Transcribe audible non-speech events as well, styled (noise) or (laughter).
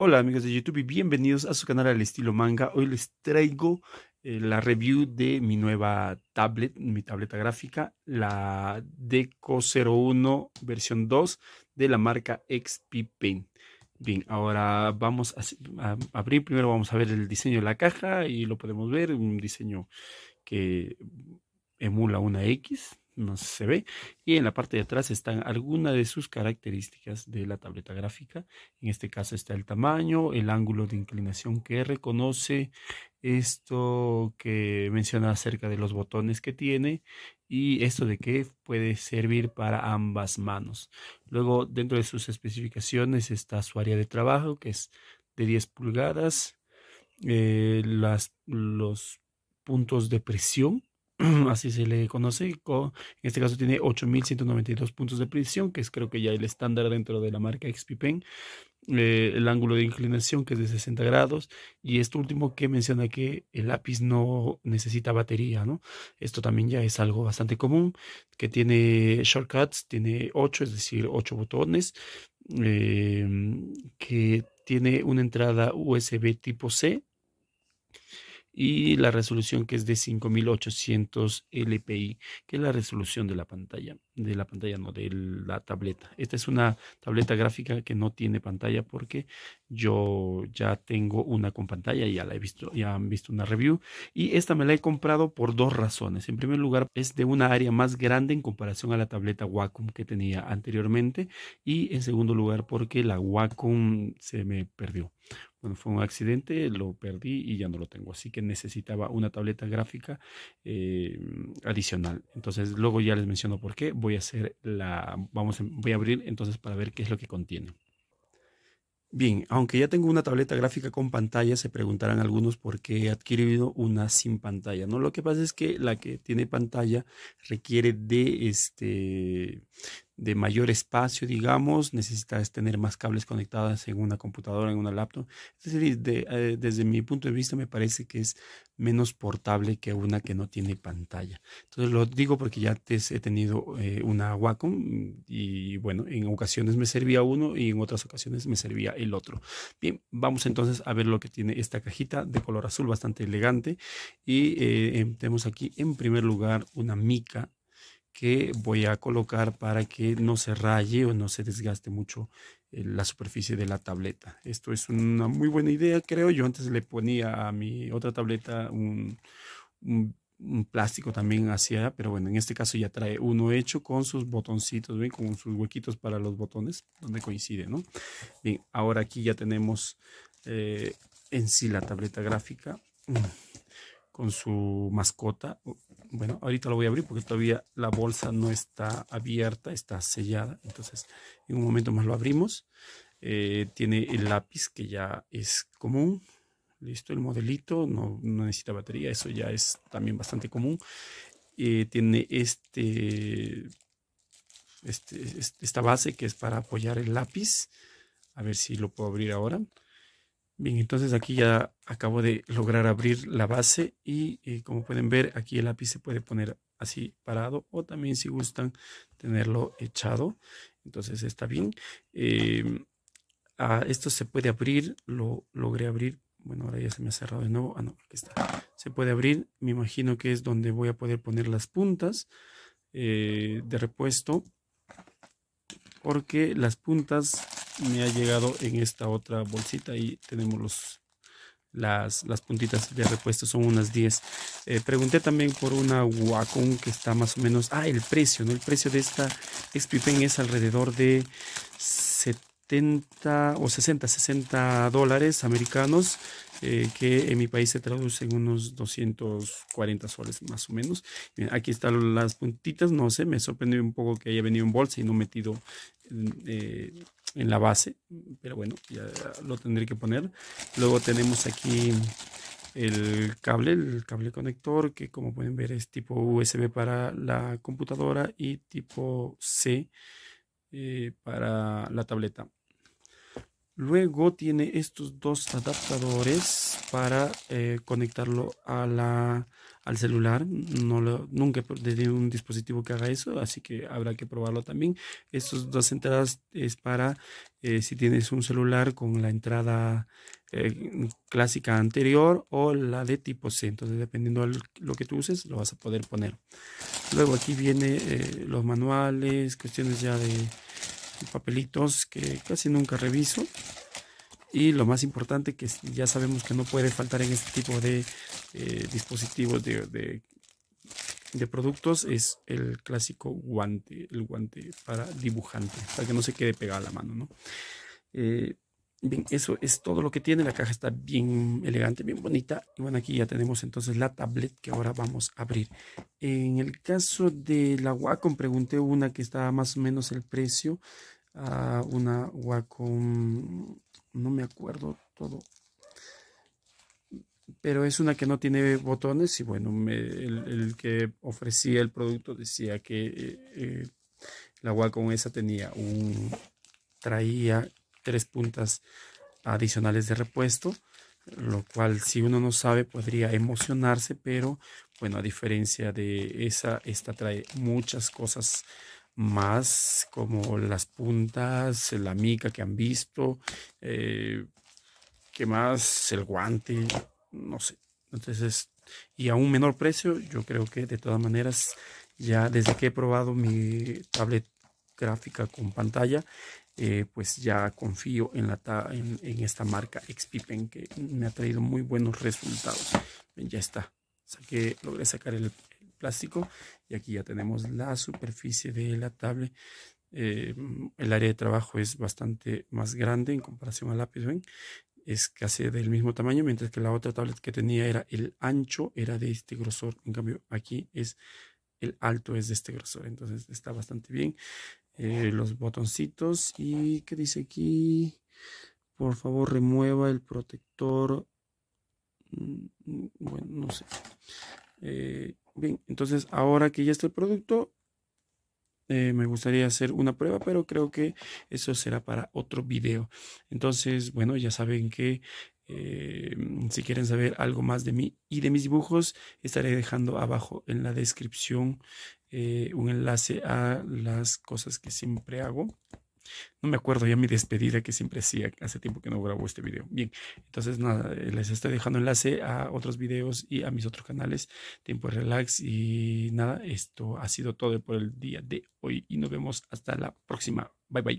Hola amigos de YouTube y bienvenidos a su canal al estilo manga. Hoy les traigo eh, la review de mi nueva tablet, mi tableta gráfica, la Deco 01 versión 2 de la marca XP Pen. Bien, ahora vamos a, abrir, primero vamos a ver el diseño de la caja y lo podemos ver, un diseño que emula una X, no se ve. Y en la parte de atrás están algunas de sus características de la tableta gráfica. En este caso está el tamaño, el ángulo de inclinación que reconoce, esto que menciona acerca de los botones que tiene y esto de que puede servir para ambas manos. Luego, dentro de sus especificaciones está su área de trabajo, que es de 10 pulgadas, eh, los puntos de presión (clears throat) así se le conoce. En este caso tiene 8.192 puntos de precisión, que es creo que ya el estándar dentro de la marca XP Pen. Eh, el ángulo de inclinación que es de 60 grados y esto último que menciona que el lápiz no necesita batería, ¿no? Esto también ya es algo bastante común, que tiene shortcuts, tiene 8, es decir, 8 botones, eh, que tiene una entrada USB tipo C y la resolución que es de 5800 LPI, que es la resolución de la pantalla de la pantalla, no, de la tableta. Esta es una tableta gráfica que no tiene pantalla porque yo ya tengo una con pantalla, y ya la he visto, ya han visto una review. Y esta me la he comprado por dos razones. En primer lugar, es de una área más grande en comparación a la tableta Wacom que tenía anteriormente. Y en segundo lugar, porque la Wacom se me perdió. Bueno, fue un accidente, lo perdí y ya no lo tengo. Así que necesitaba una tableta gráfica eh, adicional. Entonces, luego ya les menciono por qué voy a hacer la, vamos, voy a abrir entonces para ver qué es lo que contiene. Bien, aunque ya tengo una tableta gráfica con pantalla, se preguntarán algunos por qué he adquirido una sin pantalla. No, lo que pasa es que la que tiene pantalla requiere de este de mayor espacio, digamos, necesitas tener más cables conectados en una computadora, en una laptop. Es decir, eh, desde mi punto de vista me parece que es menos portable que una que no tiene pantalla. Entonces lo digo porque ya te he tenido eh, una Wacom y bueno, en ocasiones me servía uno y en otras ocasiones me servía el otro. Bien, vamos entonces a ver lo que tiene esta cajita de color azul bastante elegante y eh, tenemos aquí en primer lugar una mica que voy a colocar para que no se raye o no se desgaste mucho eh, la superficie de la tableta. Esto es una muy buena idea, creo. Yo antes le ponía a mi otra tableta un, plástico también hacia, pero bueno, en este caso ya trae uno hecho con sus botoncitos, ¿ven? Con sus huequitos para los botones, donde coincide, ¿no? Bien, ahora aquí ya tenemos eh, en sí la tableta gráfica. Mm con su mascota. Bueno, ahorita lo voy a abrir porque todavía la bolsa no está abierta, está sellada. Entonces, en un momento más lo abrimos. Eh, tiene el lápiz que ya es común. Listo, el modelito, no, necesita batería, eso ya es también bastante común. Eh, tiene este, este, este, esta base que es para apoyar el lápiz. A ver si lo puedo abrir ahora. Bien, entonces aquí ya acabo de lograr abrir la base y, eh, como pueden ver aquí el lápiz se puede poner así parado o también si gustan tenerlo echado. Entonces está bien. Em, ah, esto se puede abrir, lo logré abrir. Bueno, ahora ya se me ha cerrado de nuevo. Ah, no, aquí está. Se puede abrir, me imagino que es donde voy a poder poner las puntas eh, de repuesto. Porque las puntas me ha llegado en esta otra bolsita y tenemos los las, las puntitas de repuesto son unas 10 eh, pregunté también por una Wacom que está más o menos ah el precio no el precio de esta xp es alrededor de 70 o 60 60 dólares americanos eh, que en mi país se traduce en unos 240 soles más o menos. aquí están las puntitas, no sé, me sorprendió un poco que haya venido en bolsa y no metido eh, en la base, pero bueno, ya lo tendré que poner. Luego tenemos aquí el cable, el cable conector que como pueden ver es tipo USB para la computadora y tipo C eh, para la tableta. Luego tiene estos dos adaptadores para eh, conectarlo al celular. No lo, nunca desde un dispositivo que haga eso, así que habrá que probarlo también. Estas dos entradas es para eh, si tienes un celular con la entrada eh, clásica anterior o la de tipo C. Entonces, dependiendo de lo que tú uses, lo vas a poder poner. Luego aquí viene los manuales, cuestiones ya de papelitos que casi nunca reviso. Y lo más importante que ya sabemos que no puede faltar en este tipo de eh, dispositivos de, de, productos es el clásico guante, el guante para dibujante, para que no se quede pegada la mano, eh, Bien, eso es todo lo que tiene. La caja está bien elegante, bien bonita. Y bueno, aquí ya tenemos entonces la tablet que ahora vamos a abrir. En el caso de la Wacom, pregunté una que estaba más o menos el precio. una Wacom, no me acuerdo todo. Pero es una que no tiene botones y bueno, el, que ofrecía el producto decía que eh, eh, la Wacom esa tenía un... traía tres puntas adicionales de repuesto, lo cual si uno no sabe podría emocionarse, pero bueno, a diferencia de esa, esta trae muchas cosas más como las puntas, la mica que han visto, eh, qué más el guante, no sé. Entonces, y a un menor precio, yo creo que de todas maneras, ya desde que he probado mi tablet gráfica con pantalla, eh, pues ya confío en, esta marca XP-PEN que me ha traído muy buenos resultados. Ya está, saqué, logré sacar el, plástico y aquí ya tenemos la superficie de la tablet. Eh, el área de trabajo es bastante más grande en comparación al lápiz, es casi del mismo tamaño, mientras que la otra tablet que tenía era el ancho, era de este grosor, en cambio aquí es el alto es de este grosor, entonces está bastante bien. Eh, los botoncitos y que dice aquí por favor remueva el protector mm, mm, bueno no sé eh, bien entonces ahora que ya está el producto eh, me gustaría hacer una prueba, pero creo que eso será para otro vídeo Entonces, bueno, ya saben que si quieren saber algo más de mí y de mis dibujos, estaré dejando abajo en la descripción eh, un enlace a las cosas que siempre hago. No me acuerdo ya mi despedida que siempre hacía, hace tiempo que no grabo este video. Bien, entonces nada, eh, les estoy dejando enlace a otros videos y a mis otros canales, Tiempo de Relax y nada, esto ha sido todo por el día de hoy y nos vemos hasta la próxima. Bye bye.